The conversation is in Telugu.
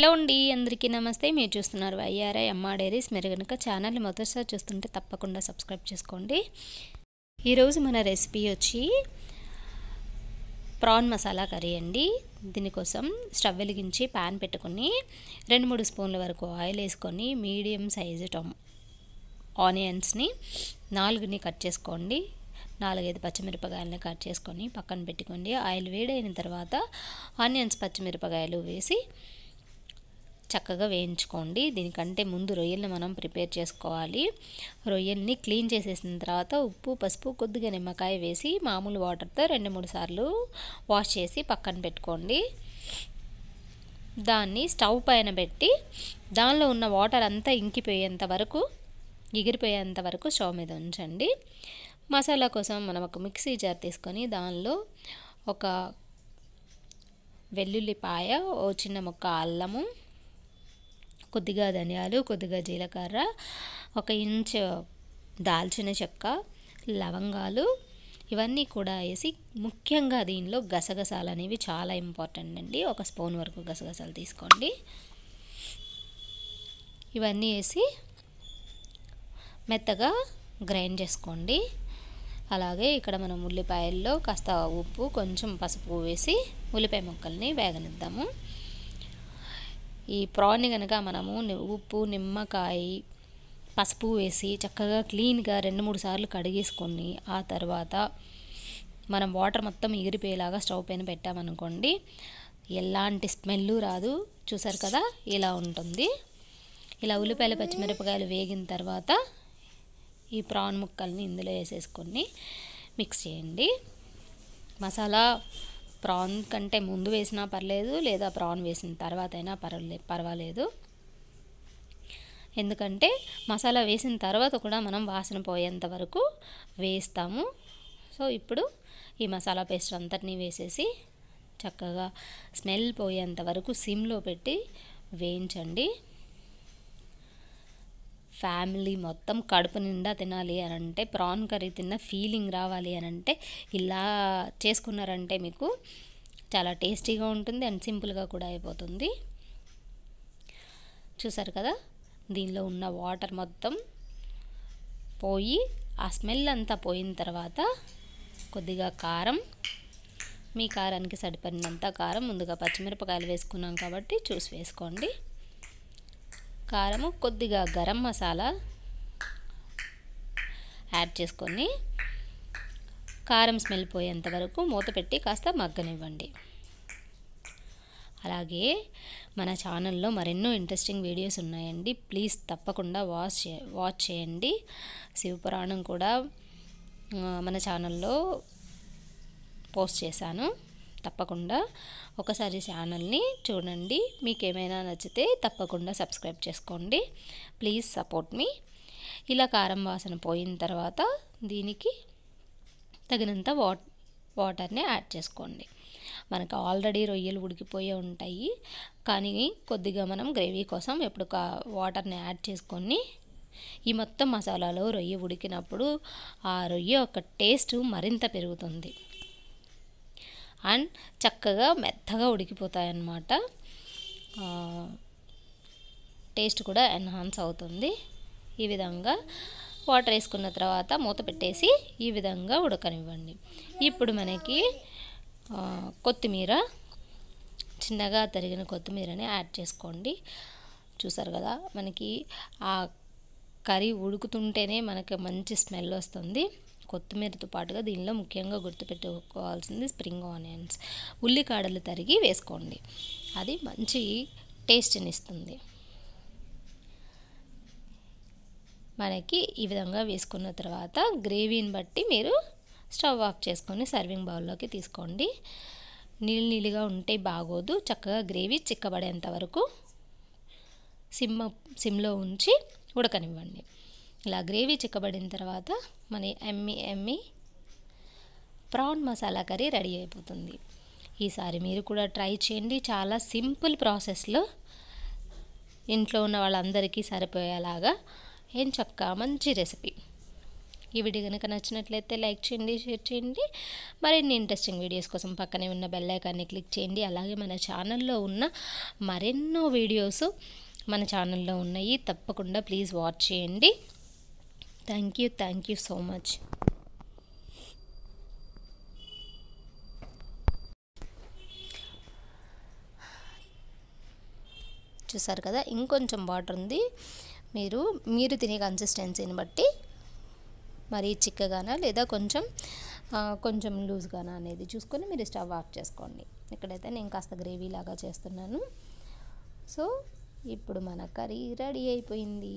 హలో అండి అందరికీ నమస్తే మీరు చూస్తున్నారు వైఆర్ఐ అమ్మా డైరీస్ మీరు కనుక ఛానల్ని మొదటిసారి చూస్తుంటే తప్పకుండా సబ్స్క్రైబ్ చేసుకోండి ఈరోజు మన రెసిపీ వచ్చి ప్రాన్ మసాలా కర్రీ అండి దీనికోసం స్టవ్ వెలిగించి ప్యాన్ పెట్టుకుని రెండు మూడు స్పూన్ల వరకు ఆయిల్ వేసుకొని మీడియం సైజు టమ్ ఆనియన్స్ని నాలుగుని కట్ చేసుకోండి నాలుగైదు పచ్చిమిరపకాయలని కట్ చేసుకొని పక్కన పెట్టుకోండి ఆయిల్ వేడైన తర్వాత ఆనియన్స్ పచ్చిమిరపకాయలు వేసి చక్కగా వేయించుకోండి దీనికంటే ముందు రొయ్యల్ని మనం ప్రిపేర్ చేసుకోవాలి రొయ్యల్ని క్లీన్ చేసేసిన తర్వాత ఉప్పు పసుపు కొద్దిగా నిమ్మకాయ వేసి మామూలు వాటర్తో రెండు మూడు సార్లు వాష్ చేసి పక్కన పెట్టుకోండి దాన్ని స్టవ్ పైన పెట్టి దానిలో ఉన్న వాటర్ అంతా ఇంకిపోయేంత వరకు ఎగిరిపోయేంత వరకు స్టవ్ మీద ఉంచండి మసాలా కోసం మనం ఒక మిక్సీ జార్ తీసుకొని దానిలో ఒక వెల్లుల్లిపాయ ఓ చిన్న ముక్క అల్లము కొద్దిగా ధనియాలు కొద్దిగా జీలకర్ర ఒక ఇంచ్ దాల్చిన చెక్క లవంగాలు ఇవన్నీ కూడా వేసి ముఖ్యంగా దీనిలో గసగసాలు అనేవి చాలా ఇంపార్టెంట్ అండి ఒక స్పూన్ వరకు గసగసాలు తీసుకోండి ఇవన్నీ వేసి మెత్తగా గ్రైండ్ చేసుకోండి అలాగే ఇక్కడ మనం ఉల్లిపాయల్లో కాస్త ఉప్పు కొంచెం పసుపు వేసి ఉల్లిపాయ ముక్కల్ని వేగనిద్దాము ఈ ప్రాన్ని కనుక మనము ఉప్పు నిమ్మకాయ పసుపు వేసి చక్కగా క్లీన్గా రెండు మూడు సార్లు కడిగేసుకొని ఆ తర్వాత మనం వాటర్ మొత్తం ఎగిరిపోయేలాగా స్టవ్ పైన పెట్టామనుకోండి ఎలాంటి స్మెల్ రాదు చూసారు కదా ఇలా ఉంటుంది ఇలా ఉల్లిపాయలు పచ్చిమిరపకాయలు వేగిన తర్వాత ఈ ప్రాన్ ముక్కల్ని ఇందులో వేసేసుకొని మిక్స్ చేయండి మసాలా ప్రాన్ కంటే ముందు వేసినా పర్లేదు లేదా ప్రాన్ వేసిన తర్వాత అయినా పర్వాలే పర్వాలేదు ఎందుకంటే మసాలా వేసిన తర్వాత కూడా మనం వాసన పోయేంత వరకు వేస్తాము సో ఇప్పుడు ఈ మసాలా పేస్ట్ అంతటినీ వేసేసి చక్కగా స్మెల్ పోయేంత వరకు సిమ్లో పెట్టి వేయించండి ఫ్యామిలీ మొత్తం కడుపు నిండా తినాలి అని అంటే ప్రాన్ కర్రీ తిన్న ఫీలింగ్ రావాలి అని అంటే ఇలా చేసుకున్నారంటే మీకు చాలా టేస్టీగా ఉంటుంది అండ్ సింపుల్గా కూడా అయిపోతుంది చూసారు కదా దీనిలో ఉన్న వాటర్ మొత్తం పోయి ఆ స్మెల్ అంతా పోయిన తర్వాత కొద్దిగా కారం మీ కారానికి సరిపడినంత కారం ముందుగా పచ్చిమిరపకాయలు వేసుకున్నాం కాబట్టి చూసి వేసుకోండి కారము కొద్దిగా గరం మసాలా యాడ్ చేసుకొని కారం స్మెల్ పోయేంత వరకు మూత పెట్టి కాస్త మగ్గనివ్వండి అలాగే మన ఛానల్లో మరెన్నో ఇంట్రెస్టింగ్ వీడియోస్ ఉన్నాయండి ప్లీజ్ తప్పకుండా వాచ్ వాచ్ చేయండి శివపురాణం కూడా మన ఛానల్లో పోస్ట్ చేశాను తప్పకుండా ఒకసారి ఛానల్ని చూడండి మీకు ఏమైనా నచ్చితే తప్పకుండా సబ్స్క్రైబ్ చేసుకోండి ప్లీజ్ సపోర్ట్ మీ ఇలా కారం వాసన పోయిన తర్వాత దీనికి తగినంత వాట్ వాటర్ని యాడ్ చేసుకోండి మనకు ఆల్రెడీ రొయ్యలు ఉడికిపోయే ఉంటాయి కానీ కొద్దిగా మనం గ్రేవీ కోసం ఎప్పుడు కా వాటర్ని యాడ్ చేసుకొని ఈ మొత్తం మసాలాలో రొయ్య ఉడికినప్పుడు ఆ రొయ్య యొక్క టేస్ట్ మరింత పెరుగుతుంది అండ్ చక్కగా మెత్తగా ఉడికిపోతాయి అన్నమాట టేస్ట్ కూడా ఎన్హాన్స్ అవుతుంది ఈ విధంగా వాటర్ వేసుకున్న తర్వాత మూత పెట్టేసి ఈ విధంగా ఉడకనివ్వండి ఇప్పుడు మనకి కొత్తిమీర చిన్నగా తరిగిన కొత్తిమీరని యాడ్ చేసుకోండి చూసారు కదా మనకి ఆ కర్రీ ఉడుకుతుంటేనే మనకి మంచి స్మెల్ వస్తుంది కొత్తిమీరతో పాటుగా దీనిలో ముఖ్యంగా గుర్తుపెట్టుకోవాల్సింది స్ప్రింగ్ ఆనియన్స్ ఉల్లికాడలు తరిగి వేసుకోండి అది మంచి టేస్ట్ని ఇస్తుంది మనకి ఈ విధంగా వేసుకున్న తర్వాత గ్రేవీని బట్టి మీరు స్టవ్ ఆఫ్ చేసుకొని సర్వింగ్ బౌల్లోకి తీసుకోండి నీళ్ళు నీళ్ళుగా ఉంటే బాగోదు చక్కగా గ్రేవీ చిక్కబడేంత వరకు సిమ్ సిమ్లో ఉంచి ఉడకనివ్వండి ఇలా గ్రేవీ చిక్కబడిన తర్వాత మన ఎమ్మి ఎమ్మి ప్రాన్ మసాలా కర్రీ రెడీ అయిపోతుంది ఈసారి మీరు కూడా ట్రై చేయండి చాలా సింపుల్ ప్రాసెస్లో ఇంట్లో ఉన్న వాళ్ళందరికీ సరిపోయేలాగా ఏం చక్క మంచి రెసిపీ ఈ వీడియో కనుక నచ్చినట్లయితే లైక్ చేయండి షేర్ చేయండి మరిన్ని ఇంట్రెస్టింగ్ వీడియోస్ కోసం పక్కనే ఉన్న బెల్లైకాన్ని క్లిక్ చేయండి అలాగే మన ఛానల్లో ఉన్న మరెన్నో వీడియోస్ మన ఛానల్లో ఉన్నాయి తప్పకుండా ప్లీజ్ వాచ్ చేయండి thank you thank you so much చూసారు కదా ఇంకొంచెం వాటర్ ఉంది మీరు మీరు తినే కన్సిస్టెన్సీని బట్టి మరీ చిక్కగానా లేదా కొంచెం కొంచెం లూజ్గానా అనేది చూసుకొని మీరు స్టవ్ ఆఫ్ చేసుకోండి ఇక్కడైతే నేను కాస్త గ్రేవీ లాగా చేస్తున్నాను సో ఇప్పుడు మన కర్రీ రెడీ అయిపోయింది